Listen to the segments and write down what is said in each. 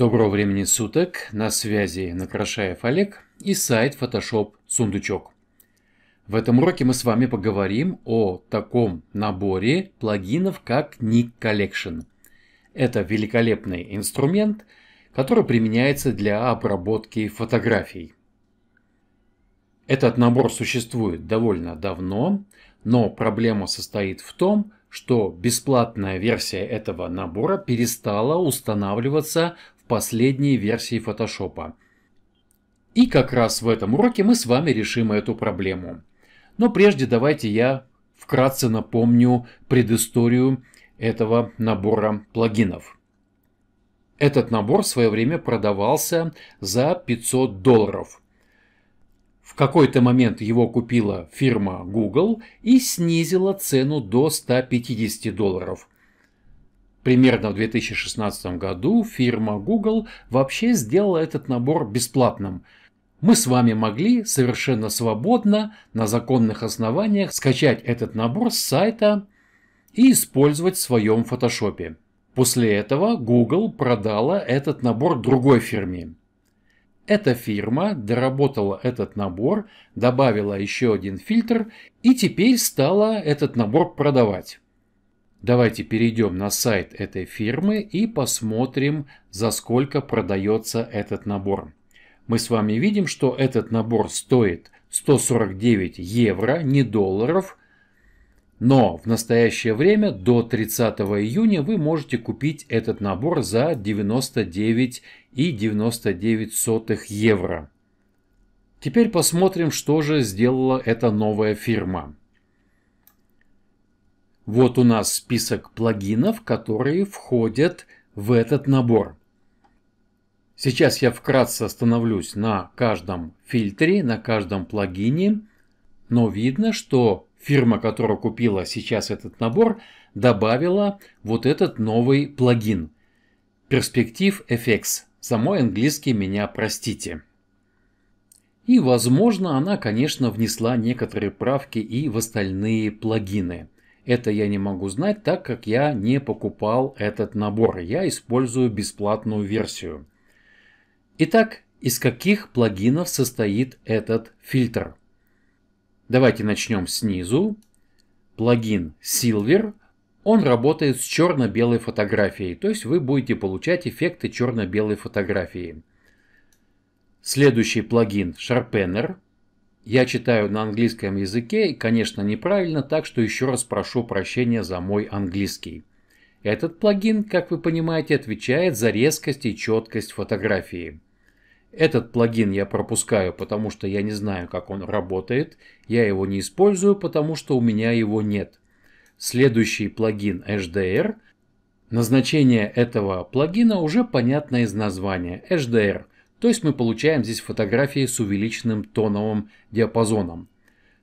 Доброго времени суток, на связи Накрашаев Олег и сайт Photoshop Сундучок. В этом уроке мы с вами поговорим о таком наборе плагинов, как Nick Collection. Это великолепный инструмент, который применяется для обработки фотографий. Этот набор существует довольно давно, но проблема состоит в том, что бесплатная версия этого набора перестала устанавливаться последней версии Photoshop. И как раз в этом уроке мы с вами решим эту проблему. Но прежде давайте я вкратце напомню предысторию этого набора плагинов. Этот набор в свое время продавался за 500 долларов. В какой-то момент его купила фирма Google и снизила цену до 150 долларов – Примерно в 2016 году фирма Google вообще сделала этот набор бесплатным. Мы с вами могли совершенно свободно на законных основаниях скачать этот набор с сайта и использовать в своем фотошопе. После этого Google продала этот набор другой фирме. Эта фирма доработала этот набор, добавила еще один фильтр и теперь стала этот набор продавать. Давайте перейдем на сайт этой фирмы и посмотрим, за сколько продается этот набор. Мы с вами видим, что этот набор стоит 149 евро, не долларов. Но в настоящее время до 30 июня вы можете купить этот набор за 99,99 евро. Теперь посмотрим, что же сделала эта новая фирма. Вот у нас список плагинов, которые входят в этот набор. Сейчас я вкратце остановлюсь на каждом фильтре, на каждом плагине, но видно, что фирма, которая купила сейчас этот набор, добавила вот этот новый плагин. Перспектив FX. За мой английский меня простите. И, возможно, она, конечно, внесла некоторые правки и в остальные плагины – это я не могу знать, так как я не покупал этот набор. Я использую бесплатную версию. Итак, из каких плагинов состоит этот фильтр? Давайте начнем снизу. Плагин Silver. Он работает с черно-белой фотографией, то есть вы будете получать эффекты черно-белой фотографии. Следующий плагин Sharpener – я читаю на английском языке и, конечно, неправильно, так что еще раз прошу прощения за мой английский. Этот плагин, как вы понимаете, отвечает за резкость и четкость фотографии. Этот плагин я пропускаю, потому что я не знаю, как он работает. Я его не использую, потому что у меня его нет. Следующий плагин HDR. Назначение этого плагина уже понятно из названия HDR – то есть мы получаем здесь фотографии с увеличенным тоновым диапазоном.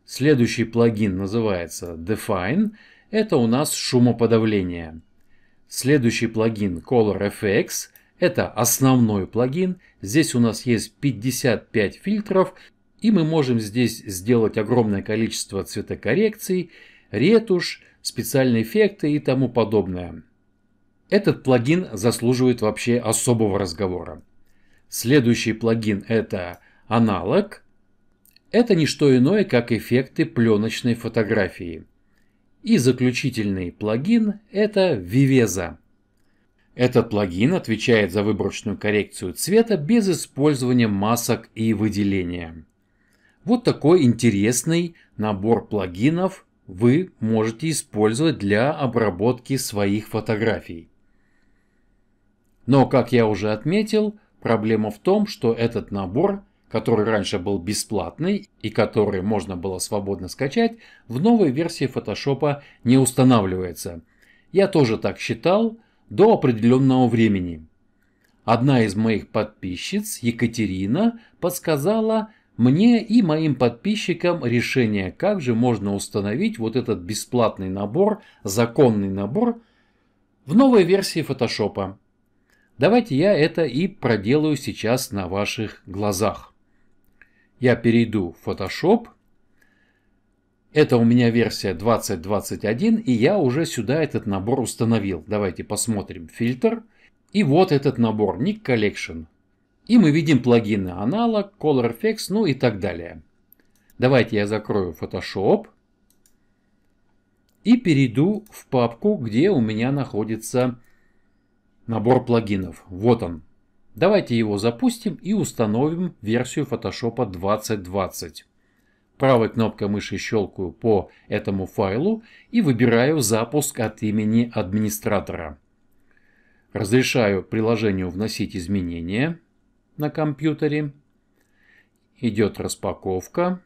Следующий плагин называется Define. Это у нас шумоподавление. Следующий плагин Color FX. Это основной плагин. Здесь у нас есть 55 фильтров. И мы можем здесь сделать огромное количество цветокоррекций, ретушь, специальные эффекты и тому подобное. Этот плагин заслуживает вообще особого разговора. Следующий плагин это аналог. Это не что иное, как эффекты пленочной фотографии. И заключительный плагин это Viveza. Этот плагин отвечает за выборочную коррекцию цвета без использования масок и выделения. Вот такой интересный набор плагинов вы можете использовать для обработки своих фотографий. Но, как я уже отметил, Проблема в том, что этот набор, который раньше был бесплатный и который можно было свободно скачать, в новой версии Photoshop не устанавливается. Я тоже так считал до определенного времени. Одна из моих подписчиц, Екатерина, подсказала мне и моим подписчикам решение, как же можно установить вот этот бесплатный набор, законный набор в новой версии Photoshop. Давайте я это и проделаю сейчас на ваших глазах. Я перейду в Photoshop. Это у меня версия 2021, и я уже сюда этот набор установил. Давайте посмотрим фильтр. И вот этот набор Nick Collection. И мы видим плагины аналог, Color Effects, ну и так далее. Давайте я закрою Photoshop и перейду в папку, где у меня находится Набор плагинов. Вот он. Давайте его запустим и установим версию Photoshop 2020. Правой кнопкой мыши щелкаю по этому файлу и выбираю запуск от имени администратора. Разрешаю приложению вносить изменения на компьютере. Идет распаковка.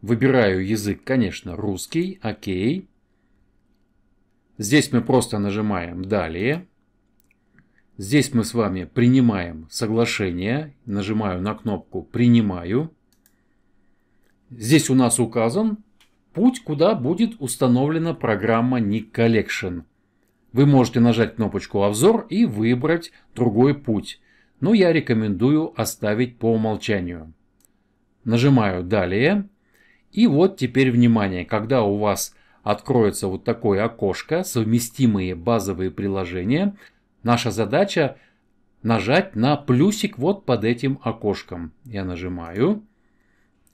Выбираю язык, конечно, русский, окей. Здесь мы просто нажимаем «Далее». Здесь мы с вами принимаем соглашение. Нажимаю на кнопку «Принимаю». Здесь у нас указан путь, куда будет установлена программа Nick Collection. Вы можете нажать кнопочку «Обзор» и выбрать другой путь. Но я рекомендую оставить по умолчанию. Нажимаю «Далее». И вот теперь внимание, когда у вас откроется вот такое окошко, совместимые базовые приложения. Наша задача нажать на плюсик вот под этим окошком. Я нажимаю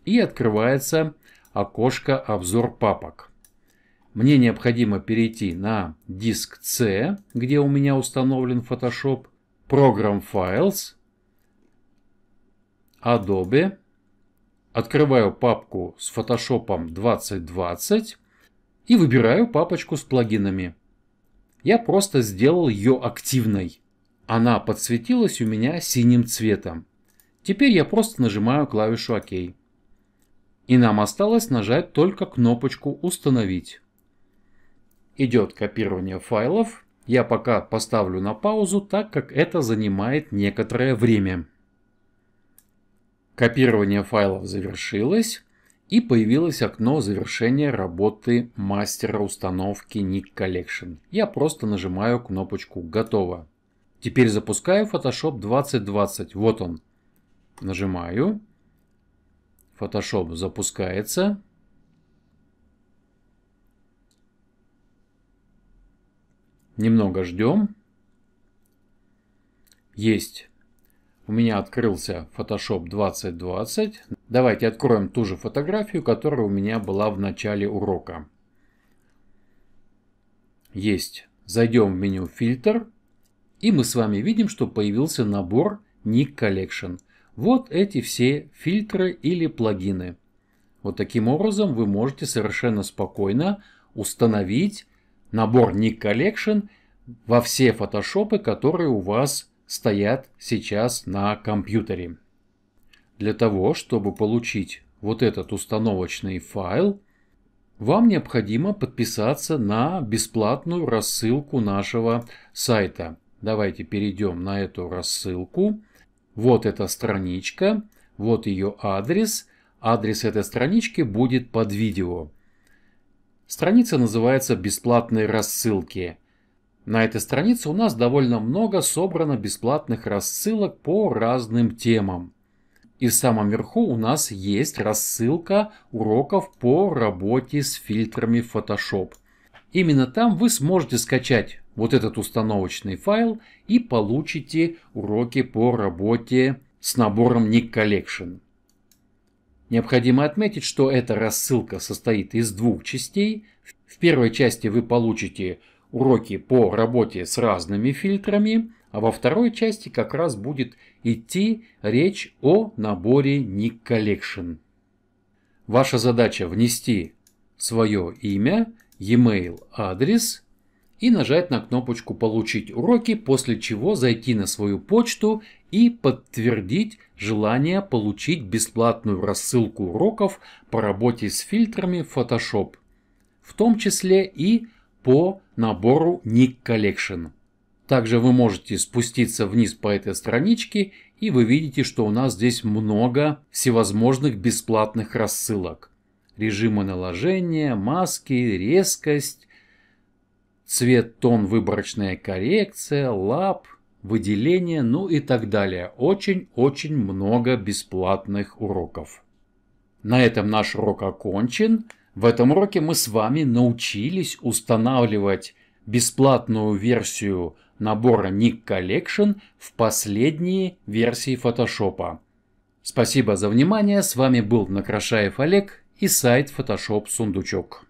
и открывается окошко обзор папок. Мне необходимо перейти на диск C, где у меня установлен Photoshop, Program Files, Adobe. Открываю папку с Photoshop 2020 и выбираю папочку с плагинами. Я просто сделал ее активной. Она подсветилась у меня синим цветом. Теперь я просто нажимаю клавишу ОК. И нам осталось нажать только кнопочку «Установить». Идет копирование файлов. Я пока поставлю на паузу, так как это занимает некоторое время. Копирование файлов завершилось и появилось окно завершения работы мастера установки Nick Collection. Я просто нажимаю кнопочку «Готово». Теперь запускаю Photoshop 2020. Вот он. Нажимаю. Photoshop запускается. Немного ждем. Есть. У меня открылся Photoshop 2020. Давайте откроем ту же фотографию, которая у меня была в начале урока. Есть. Зайдем в меню «Фильтр», и мы с вами видим, что появился набор Nick Collection. Вот эти все фильтры или плагины. Вот таким образом вы можете совершенно спокойно установить набор Nick Collection во все фотошопы, которые у вас стоят сейчас на компьютере. Для того, чтобы получить вот этот установочный файл, вам необходимо подписаться на бесплатную рассылку нашего сайта. Давайте перейдем на эту рассылку. Вот эта страничка, вот ее адрес. Адрес этой странички будет под видео. Страница называется «Бесплатные рассылки». На этой странице у нас довольно много собрано бесплатных рассылок по разным темам. И в самом верху у нас есть рассылка уроков по работе с фильтрами Photoshop. Именно там вы сможете скачать вот этот установочный файл и получите уроки по работе с набором Nick Collection. Необходимо отметить, что эта рассылка состоит из двух частей. В первой части вы получите уроки по работе с разными фильтрами, а во второй части как раз будет идти речь о наборе Nick Collection. Ваша задача внести свое имя, e-mail адрес и нажать на кнопочку «Получить уроки», после чего зайти на свою почту и подтвердить желание получить бесплатную рассылку уроков по работе с фильтрами Photoshop, в том числе и по набору Nick Collection. Также вы можете спуститься вниз по этой страничке и вы видите, что у нас здесь много всевозможных бесплатных рассылок. Режимы наложения, маски, резкость, цвет, тон, выборочная коррекция, лап, выделение, ну и так далее. Очень-очень много бесплатных уроков. На этом наш урок окончен. В этом уроке мы с вами научились устанавливать бесплатную версию набора Nick Collection в последние версии Photoshop. Спасибо за внимание, с вами был Накрашаев Олег и сайт Photoshop Сундучок.